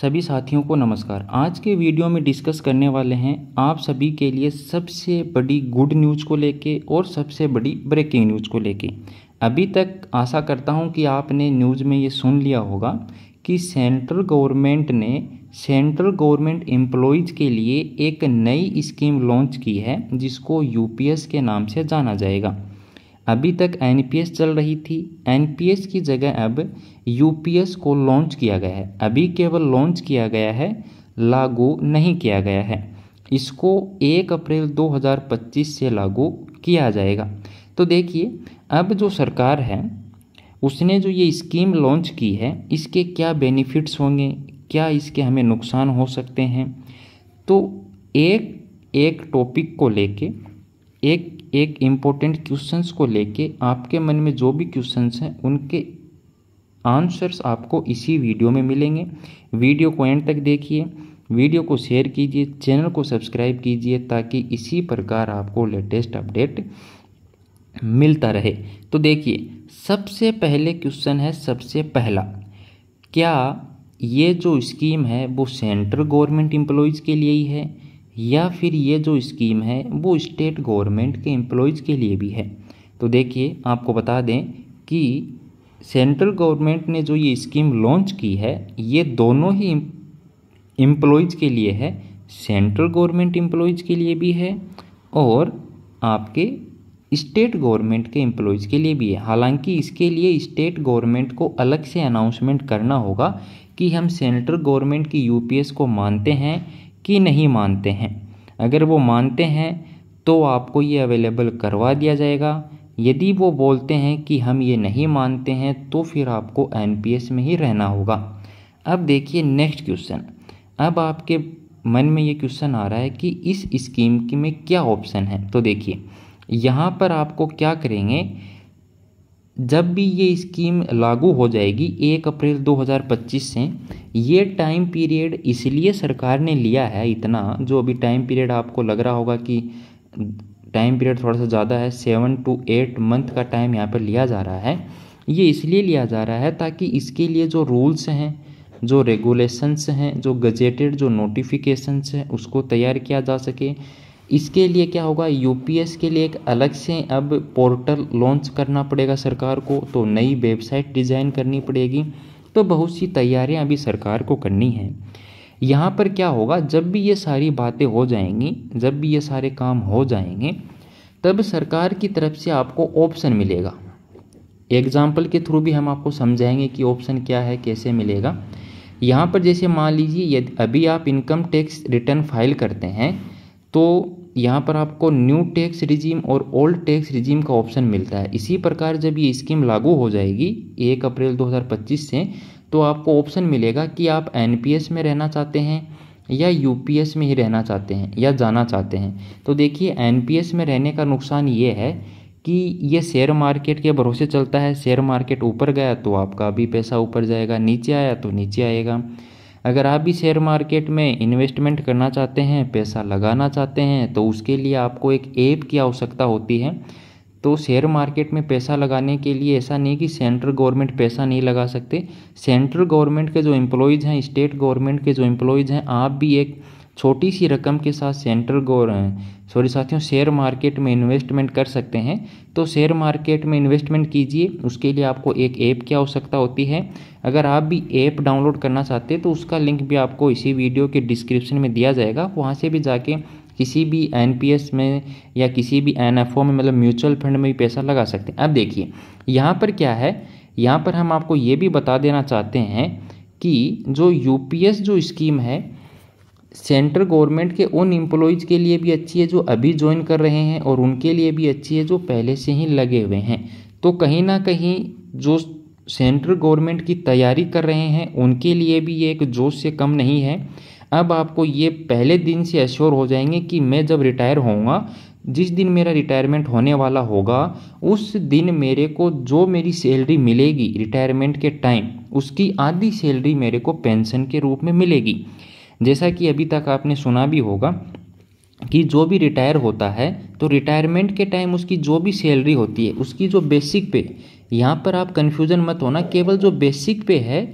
सभी साथियों को नमस्कार आज के वीडियो में डिस्कस करने वाले हैं आप सभी के लिए सबसे बड़ी गुड न्यूज़ को लेके और सबसे बड़ी ब्रेकिंग न्यूज़ को लेके अभी तक आशा करता हूं कि आपने न्यूज़ में ये सुन लिया होगा कि सेंट्रल गवर्नमेंट ने सेंट्रल गवर्नमेंट एम्प्लॉयज़ के लिए एक नई स्कीम लॉन्च की है जिसको यू के नाम से जाना जाएगा अभी तक एन चल रही थी एन की जगह अब यू को लॉन्च किया गया है अभी केवल लॉन्च किया गया है लागू नहीं किया गया है इसको 1 अप्रैल 2025 से लागू किया जाएगा तो देखिए अब जो सरकार है उसने जो ये स्कीम लॉन्च की है इसके क्या बेनिफिट्स होंगे क्या इसके हमें नुकसान हो सकते हैं तो एक एक टॉपिक को लेके एक एक इम्पोर्टेंट क्वेश्चंस को लेके आपके मन में जो भी क्वेश्चंस हैं उनके आंसर्स आपको इसी वीडियो में मिलेंगे वीडियो को एंड तक देखिए वीडियो को शेयर कीजिए चैनल को सब्सक्राइब कीजिए ताकि इसी प्रकार आपको लेटेस्ट अपडेट मिलता रहे तो देखिए सबसे पहले क्वेश्चन है सबसे पहला क्या ये जो स्कीम है वो सेंट्रल गवर्नमेंट एम्प्लॉयज़ के लिए ही है या फिर ये जो स्कीम है वो स्टेट गवर्नमेंट के एम्प्लॉयज़ के लिए भी है तो देखिए आपको बता दें कि सेंट्रल गवर्नमेंट ने जो ये स्कीम लॉन्च की है ये दोनों ही एम्प्लॉयज़ के लिए है सेंट्रल गवर्नमेंट एम्प्लॉयज़ के लिए भी है और आपके स्टेट गवर्नमेंट के एम्प्लॉयज़ के लिए भी है हालांकि इसके लिए स्टेट गवर्नमेंट को अलग से अनाउंसमेंट करना होगा कि हम सेंट्रल गवर्नमेंट की यूपीएस को मानते हैं कि नहीं मानते हैं अगर वो मानते हैं तो आपको ये अवेलेबल करवा दिया जाएगा यदि वो बोलते हैं कि हम ये नहीं मानते हैं तो फिर आपको एन में ही रहना होगा अब देखिए नेक्स्ट क्वेश्चन अब आपके मन में ये क्वेश्चन आ रहा है कि इस स्कीम की में क्या ऑप्शन है तो देखिए यहाँ पर आपको क्या करेंगे जब भी ये स्कीम लागू हो जाएगी एक अप्रैल 2025 से ये टाइम पीरियड इसलिए सरकार ने लिया है इतना जो अभी टाइम पीरियड आपको लग रहा होगा कि टाइम पीरियड थोड़ा सा ज़्यादा है सेवन टू एट मंथ का टाइम यहाँ पर लिया जा रहा है ये इसलिए लिया जा रहा है ताकि इसके लिए जो रूल्स हैं जो रेगुलेशंस हैं जो गजेटेड जो नोटिफिकेशंस हैं उसको तैयार किया जा सके इसके लिए क्या होगा यूपीएस के लिए एक अलग से अब पोर्टल लॉन्च करना पड़ेगा सरकार को तो नई वेबसाइट डिज़ाइन करनी पड़ेगी तो बहुत सी तैयारियां अभी सरकार को करनी है यहाँ पर क्या होगा जब भी ये सारी बातें हो जाएंगी जब भी ये सारे काम हो जाएंगे तब सरकार की तरफ से आपको ऑप्शन मिलेगा एग्जाम्पल के थ्रू भी हम आपको समझाएंगे कि ऑप्शन क्या है कैसे मिलेगा यहाँ पर जैसे मान लीजिए यदि अभी आप इनकम टैक्स रिटर्न फाइल करते हैं तो यहाँ पर आपको न्यू टैक्स रिजीम और ओल्ड टैक्स रिजीम का ऑप्शन मिलता है इसी प्रकार जब ये स्कीम लागू हो जाएगी एक अप्रैल 2025 से तो आपको ऑप्शन मिलेगा कि आप एन में रहना चाहते हैं या यूपीएस में ही रहना चाहते हैं या जाना चाहते हैं तो देखिए एनपीएस में रहने का नुकसान ये है कि ये शेयर मार्केट के भरोसे चलता है शेयर मार्केट ऊपर गया तो आपका भी पैसा ऊपर जाएगा नीचे आया तो नीचे आएगा अगर आप भी शेयर मार्केट में इन्वेस्टमेंट करना चाहते हैं पैसा लगाना चाहते हैं तो उसके लिए आपको एक ऐप की आवश्यकता होती है तो शेयर मार्केट में पैसा लगाने के लिए ऐसा नहीं कि सेंट्रल गवर्नमेंट पैसा नहीं लगा सकते सेंट्रल गवर्नमेंट के जो एम्प्लॉयज़ हैं स्टेट गवर्नमेंट के जो एम्प्लॉयज़ हैं आप भी एक छोटी सी रकम के साथ सेंट्रल गवर्नमेंट सॉरी साथियों शेयर मार्केट में इन्वेस्टमेंट कर सकते हैं तो शेयर मार्केट में इन्वेस्टमेंट कीजिए उसके लिए आपको एक ऐप की आवश्यकता होती है अगर आप भी ऐप डाउनलोड करना चाहते हैं तो उसका लिंक भी आपको इसी वीडियो के डिस्क्रिप्शन में दिया जाएगा वहाँ से भी जाके किसी भी एन में या किसी भी एन में मतलब म्यूचुअल फंड में भी पैसा लगा सकते हैं अब देखिए यहाँ पर क्या है यहाँ पर हम आपको ये भी बता देना चाहते हैं कि जो यू जो स्कीम है सेंट्रल गवर्नमेंट के उन एम्प्लॉयज़ के लिए भी अच्छी है जो अभी ज्वाइन कर रहे हैं और उनके लिए भी अच्छी है जो पहले से ही लगे हुए हैं तो कहीं ना कहीं जो सेंट्रल गवर्नमेंट की तैयारी कर रहे हैं उनके लिए भी ये एक जोश से कम नहीं है अब आपको ये पहले दिन से एश्योर हो जाएंगे कि मैं जब रिटायर होऊंगा जिस दिन मेरा रिटायरमेंट होने वाला होगा उस दिन मेरे को जो मेरी सैलरी मिलेगी रिटायरमेंट के टाइम उसकी आधी सैलरी मेरे को पेंशन के रूप में मिलेगी जैसा कि अभी तक आपने सुना भी होगा कि जो भी रिटायर होता है तो रिटायरमेंट के टाइम उसकी जो भी सैलरी होती है उसकी जो बेसिक पे यहाँ पर आप कन्फ्यूज़न मत होना केवल जो बेसिक पे है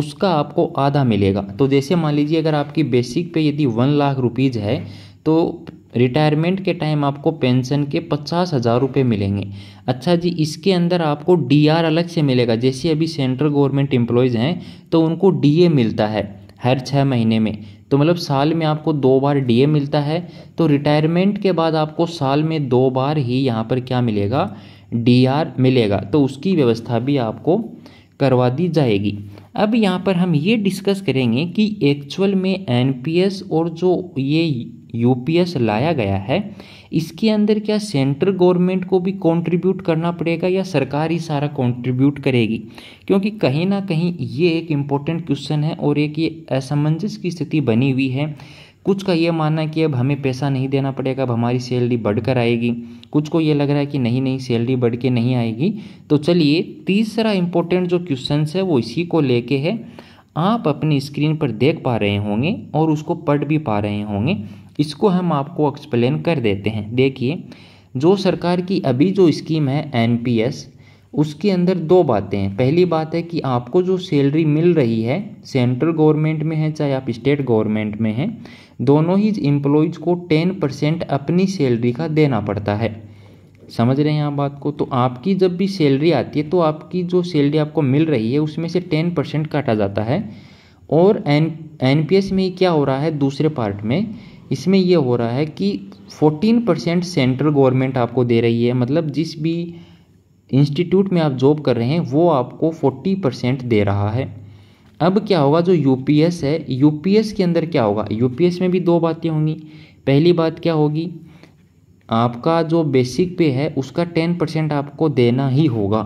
उसका आपको आधा मिलेगा तो जैसे मान लीजिए अगर आपकी बेसिक पे यदि वन लाख रुपीज़ है तो रिटायरमेंट के टाइम आपको पेंशन के पचास हज़ार रुपये मिलेंगे अच्छा जी इसके अंदर आपको डीआर अलग से मिलेगा जैसे अभी सेंट्रल गवर्नमेंट एम्प्लॉयज़ हैं तो उनको डीए मिलता है हर छः महीने में तो मतलब साल में आपको दो बार डीए मिलता है तो रिटायरमेंट के बाद आपको साल में दो बार ही यहाँ पर क्या मिलेगा डीआर मिलेगा तो उसकी व्यवस्था भी आपको करवा दी जाएगी अब यहाँ पर हम ये डिस्कस करेंगे कि एक्चुअल में एनपीएस और जो ये यूपीएस लाया गया है इसके अंदर क्या सेंट्रल गवर्नमेंट को भी कंट्रीब्यूट करना पड़ेगा या सरकार ही सारा कंट्रीब्यूट करेगी क्योंकि कहीं ना कहीं ये एक इम्पोर्टेंट क्वेश्चन है और एक ये असमंजस की स्थिति बनी हुई है कुछ का ये मानना है कि अब हमें पैसा नहीं देना पड़ेगा अब हमारी सैलरी बढ़कर आएगी कुछ को ये लग रहा है कि नहीं नहीं सैलरी बढ़ के नहीं आएगी तो चलिए तीसरा इम्पोर्टेंट जो क्वेश्चन है वो इसी को लेके है आप अपनी स्क्रीन पर देख पा रहे होंगे और उसको पढ़ भी पा रहे होंगे इसको हम आपको एक्सप्लेन कर देते हैं देखिए जो सरकार की अभी जो स्कीम है एनपीएस उसके अंदर दो बातें हैं पहली बात है कि आपको जो सैलरी मिल रही है सेंट्रल गवर्नमेंट में है चाहे आप स्टेट गवर्नमेंट में हैं दोनों ही एम्प्लॉयज़ को टेन परसेंट अपनी सैलरी का देना पड़ता है समझ रहे हैं आप बात को तो आपकी जब भी सैलरी आती है तो आपकी जो सैलरी आपको मिल रही है उसमें से टेन परसेंट काटा जाता है और एन एन में क्या हो रहा है दूसरे पार्ट में इसमें यह हो रहा है कि 14 परसेंट सेंट्रल गवर्नमेंट आपको दे रही है मतलब जिस भी इंस्टीट्यूट में आप जॉब कर रहे हैं वो आपको 40 परसेंट दे रहा है अब क्या होगा जो यूपीएस है यूपीएस के अंदर क्या होगा यूपीएस में भी दो बातें होंगी पहली बात क्या होगी आपका जो बेसिक पे है उसका टेन परसेंट आपको देना ही होगा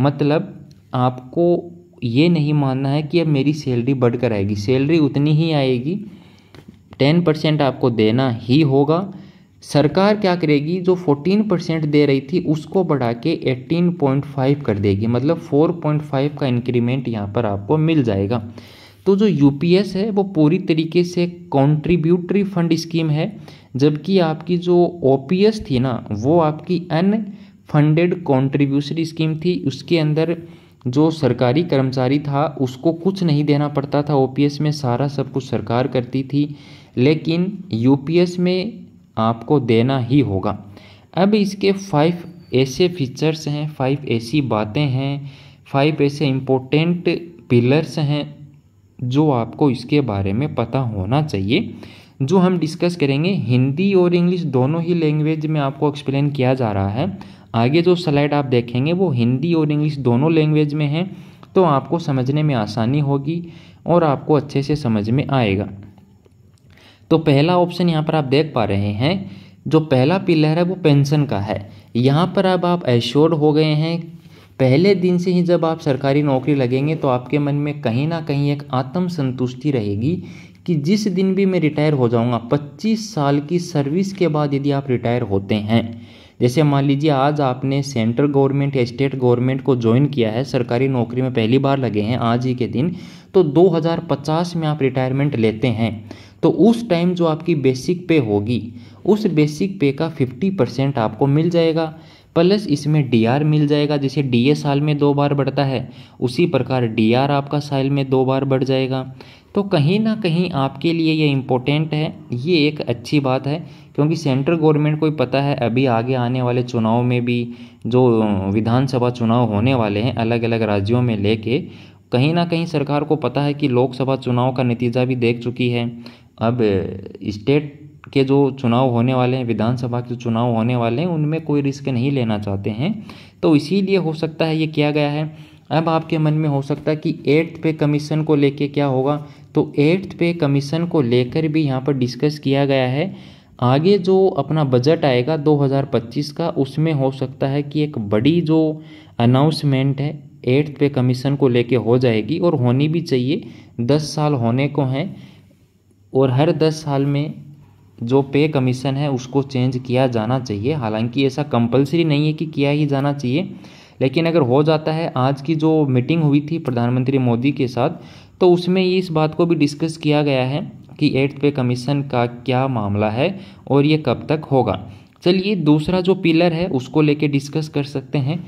मतलब आपको ये नहीं मानना है कि अब मेरी सैलरी बढ़कर आएगी सैलरी उतनी ही आएगी टेन परसेंट आपको देना ही होगा सरकार क्या करेगी जो फोर्टीन परसेंट दे रही थी उसको बढ़ा के एट्टीन पॉइंट फाइव कर देगी मतलब फोर पॉइंट फाइव का इंक्रीमेंट यहाँ पर आपको मिल जाएगा तो जो यू है वो पूरी तरीके से कॉन्ट्रीब्यूटरी फंड स्कीम है जबकि आपकी जो ओ थी ना वो आपकी अन फंडेड कॉन्ट्रीब्यूशरी स्कीम थी उसके अंदर जो सरकारी कर्मचारी था उसको कुछ नहीं देना पड़ता था ओपीएस में सारा सब कुछ सरकार करती थी लेकिन यूपीएस में आपको देना ही होगा अब इसके फाइव ऐसे फीचर्स हैं फाइव ऐसी बातें हैं फाइव ऐसे इम्पोर्टेंट पिलर्स हैं जो आपको इसके बारे में पता होना चाहिए जो हम डिस्कस करेंगे हिंदी और इंग्लिश दोनों ही लैंग्वेज में आपको एक्सप्लेन किया जा रहा है आगे जो स्लाइड आप देखेंगे वो हिंदी और इंग्लिश दोनों लैंग्वेज में है तो आपको समझने में आसानी होगी और आपको अच्छे से समझ में आएगा तो पहला ऑप्शन यहाँ पर आप देख पा रहे हैं जो पहला पिलर है वो पेंशन का है यहाँ पर अब आप एश्योर्ड हो गए हैं पहले दिन से ही जब आप सरकारी नौकरी लगेंगे तो आपके मन में कहीं ना कहीं एक आत्म संतुष्टि रहेगी कि जिस दिन भी मैं रिटायर हो जाऊंगा 25 साल की सर्विस के बाद यदि आप रिटायर होते हैं जैसे मान लीजिए आज आपने सेंट्रल गवर्नमेंट या स्टेट गवर्नमेंट को ज्वाइन किया है सरकारी नौकरी में पहली बार लगे हैं आज ही के दिन तो 2050 में आप रिटायरमेंट लेते हैं तो उस टाइम जो आपकी बेसिक पे होगी उस बेसिक पे का फिफ्टी परसेंट आपको मिल जाएगा प्लस इसमें डीआर मिल जाएगा जैसे डी साल में दो बार बढ़ता है उसी प्रकार डी आपका साल में दो बार बढ़ जाएगा तो कहीं ना कहीं आपके लिए ये इम्पोर्टेंट है ये एक अच्छी बात है क्योंकि सेंट्रल गवर्नमेंट को ही पता है अभी आगे आने वाले चुनाव में भी जो विधानसभा चुनाव होने वाले हैं अलग अलग राज्यों में लेके कहीं ना कहीं सरकार को पता है कि लोकसभा चुनाव का नतीजा भी देख चुकी है अब स्टेट के जो चुनाव होने वाले हैं विधानसभा के चुनाव होने वाले हैं उनमें कोई रिस्क नहीं लेना चाहते हैं तो इसीलिए हो सकता है ये किया गया है अब आपके मन में हो सकता है कि एट्थ पे कमीशन को लेके क्या होगा तो एट्थ पे कमीशन को लेकर भी यहाँ पर डिस्कस किया गया है आगे जो अपना बजट आएगा 2025 का उसमें हो सकता है कि एक बड़ी जो अनाउंसमेंट है एट्थ पे कमीशन को लेके हो जाएगी और होनी भी चाहिए दस साल होने को हैं और हर दस साल में जो पे कमीशन है उसको चेंज किया जाना चाहिए हालांकि ऐसा कंपलसरी नहीं है कि किया ही जाना चाहिए लेकिन अगर हो जाता है आज की जो मीटिंग हुई थी प्रधानमंत्री मोदी के साथ तो उसमें ये इस बात को भी डिस्कस किया गया है कि एट्थ पे कमीशन का क्या मामला है और ये कब तक होगा चलिए दूसरा जो पिलर है उसको लेके डिस्कस कर सकते हैं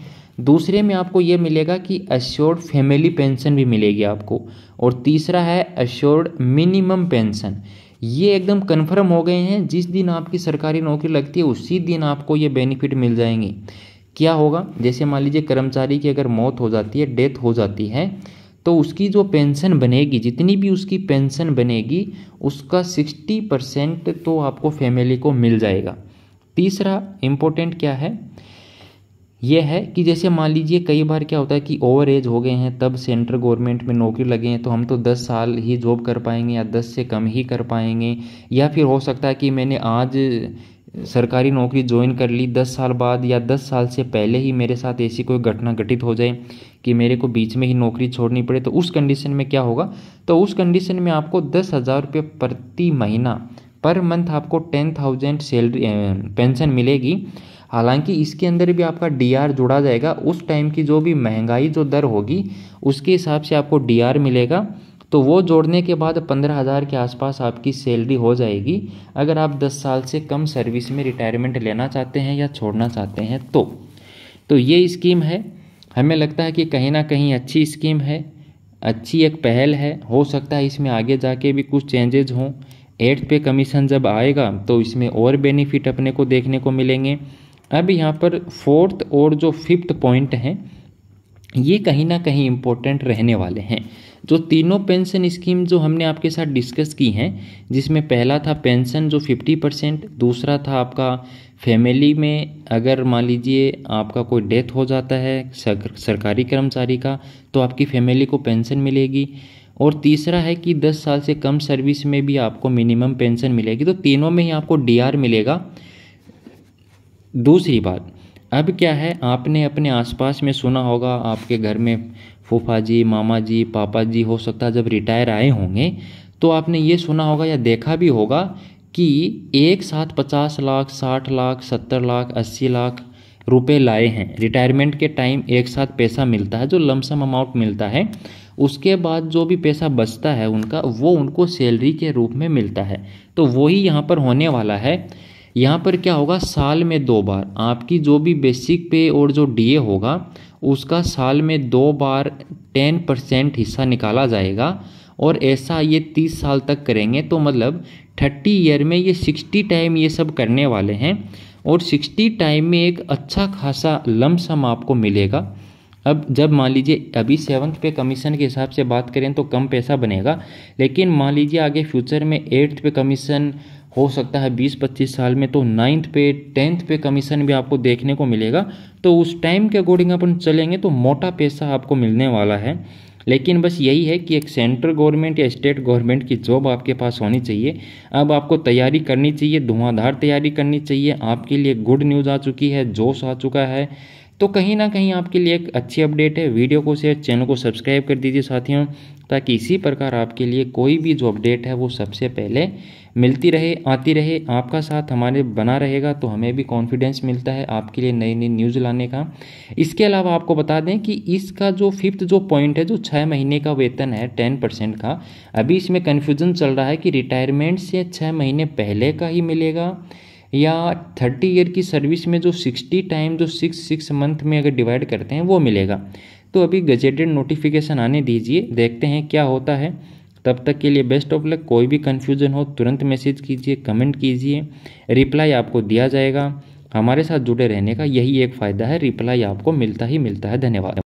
दूसरे में आपको ये मिलेगा कि अश्योर्ड फैमिली पेंशन भी मिलेगी आपको और तीसरा है एश्योर्ड मिनिमम पेंशन ये एकदम कन्फर्म हो गए हैं जिस दिन आपकी सरकारी नौकरी लगती है उसी दिन आपको ये बेनिफिट मिल जाएंगे क्या होगा जैसे मान लीजिए कर्मचारी की अगर मौत हो जाती है डेथ हो जाती है तो उसकी जो पेंशन बनेगी जितनी भी उसकी पेंशन बनेगी उसका सिक्सटी परसेंट तो आपको फैमिली को मिल जाएगा तीसरा इम्पोर्टेंट क्या है यह है कि जैसे मान लीजिए कई बार क्या होता है कि ओवर एज हो गए हैं तब सेंट्रल गवर्नमेंट में नौकरी लगे हैं तो हम तो दस साल ही जॉब कर पाएंगे या दस से कम ही कर पाएंगे या फिर हो सकता है कि मैंने आज सरकारी नौकरी ज्वाइन कर ली दस साल बाद या दस साल से पहले ही मेरे साथ ऐसी कोई घटना घटित हो जाए कि मेरे को बीच में ही नौकरी छोड़नी पड़े तो उस कंडीशन में क्या होगा तो उस कंडीशन में आपको दस हज़ार रुपये प्रति महीना पर मंथ आपको टेन थाउजेंड सैलरी पेंशन मिलेगी हालांकि इसके अंदर भी आपका डी जुड़ा जाएगा उस टाइम की जो भी महंगाई जो दर होगी उसके हिसाब से आपको डी मिलेगा तो वो जोड़ने के बाद पंद्रह हज़ार के आसपास आपकी सैलरी हो जाएगी अगर आप दस साल से कम सर्विस में रिटायरमेंट लेना चाहते हैं या छोड़ना चाहते हैं तो तो ये स्कीम है हमें लगता है कि कहीं ना कहीं अच्छी स्कीम है अच्छी एक पहल है हो सकता है इसमें आगे जाके भी कुछ चेंजेज हों एड पे कमीशन जब आएगा तो इसमें और बेनिफिट अपने को देखने को मिलेंगे अब यहाँ पर फोर्थ और जो फिफ्थ पॉइंट हैं ये कहीं ना कहीं इम्पोर्टेंट रहने वाले हैं जो तीनों पेंशन स्कीम जो हमने आपके साथ डिस्कस की हैं जिसमें पहला था पेंशन जो 50 परसेंट दूसरा था आपका फैमिली में अगर मान लीजिए आपका कोई डेथ हो जाता है सरकारी कर्मचारी का तो आपकी फैमिली को पेंशन मिलेगी और तीसरा है कि 10 साल से कम सर्विस में भी आपको मिनिमम पेंशन मिलेगी तो तीनों में ही आपको डी मिलेगा दूसरी बात अब क्या है आपने अपने आसपास में सुना होगा आपके घर में फूफा जी मामा जी पापा जी हो सकता है जब रिटायर आए होंगे तो आपने ये सुना होगा या देखा भी होगा कि एक साथ पचास लाख साठ लाख सत्तर लाख अस्सी लाख रुपए लाए हैं रिटायरमेंट के टाइम एक साथ पैसा मिलता है जो लमसम अमाउंट मिलता है उसके बाद जो भी पैसा बचता है उनका वो उनको सैलरी के रूप में मिलता है तो वही यहाँ पर होने वाला है यहाँ पर क्या होगा साल में दो बार आपकी जो भी बेसिक पे और जो डीए होगा उसका साल में दो बार टेन परसेंट हिस्सा निकाला जाएगा और ऐसा ये तीस साल तक करेंगे तो मतलब थर्टी ईयर में ये सिक्सटी टाइम ये सब करने वाले हैं और सिक्सटी टाइम में एक अच्छा खासा लम सम आपको मिलेगा अब जब मान लीजिए अभी सेवन्थ पे कमीशन के हिसाब से बात करें तो कम पैसा बनेगा लेकिन मान लीजिए आगे फ्यूचर में एट्थ पे कमीशन हो सकता है बीस पच्चीस साल में तो नाइन्थ पे टेंथ पे कमीशन भी आपको देखने को मिलेगा तो उस टाइम के अकॉर्डिंग अपन चलेंगे तो मोटा पैसा आपको मिलने वाला है लेकिन बस यही है कि एक सेंट्रल गवर्नमेंट या स्टेट गवर्नमेंट की जॉब आपके पास होनी चाहिए अब आपको तैयारी करनी चाहिए धुआंधार तैयारी करनी चाहिए आपके लिए गुड न्यूज़ आ चुकी है जोश आ चुका है तो कहीं ना कहीं आपके लिए एक अच्छी अपडेट है वीडियो को शेयर चैनल को सब्सक्राइब कर दीजिए साथियों ताकि इसी प्रकार आपके लिए कोई भी जो अपडेट है वो सबसे पहले मिलती रहे आती रहे आपका साथ हमारे बना रहेगा तो हमें भी कॉन्फिडेंस मिलता है आपके लिए नई नई न्यूज़ लाने का इसके अलावा आपको बता दें कि इसका जो फिफ्थ जो पॉइंट है जो छः महीने का वेतन है टेन परसेंट का अभी इसमें कन्फ्यूज़न चल रहा है कि रिटायरमेंट से छः महीने पहले का ही मिलेगा या थर्टी ईयर की सर्विस में जो सिक्सटी टाइम जो सिक्स सिक्स मंथ में अगर डिवाइड करते हैं वो मिलेगा तो अभी गजेटेड नोटिफिकेशन आने दीजिए देखते हैं क्या होता है तब तक के लिए बेस्ट ऑफ लक कोई भी कन्फ्यूज़न हो तुरंत मैसेज कीजिए कमेंट कीजिए रिप्लाई आपको दिया जाएगा हमारे साथ जुड़े रहने का यही एक फ़ायदा है रिप्लाई आपको मिलता ही मिलता है धन्यवाद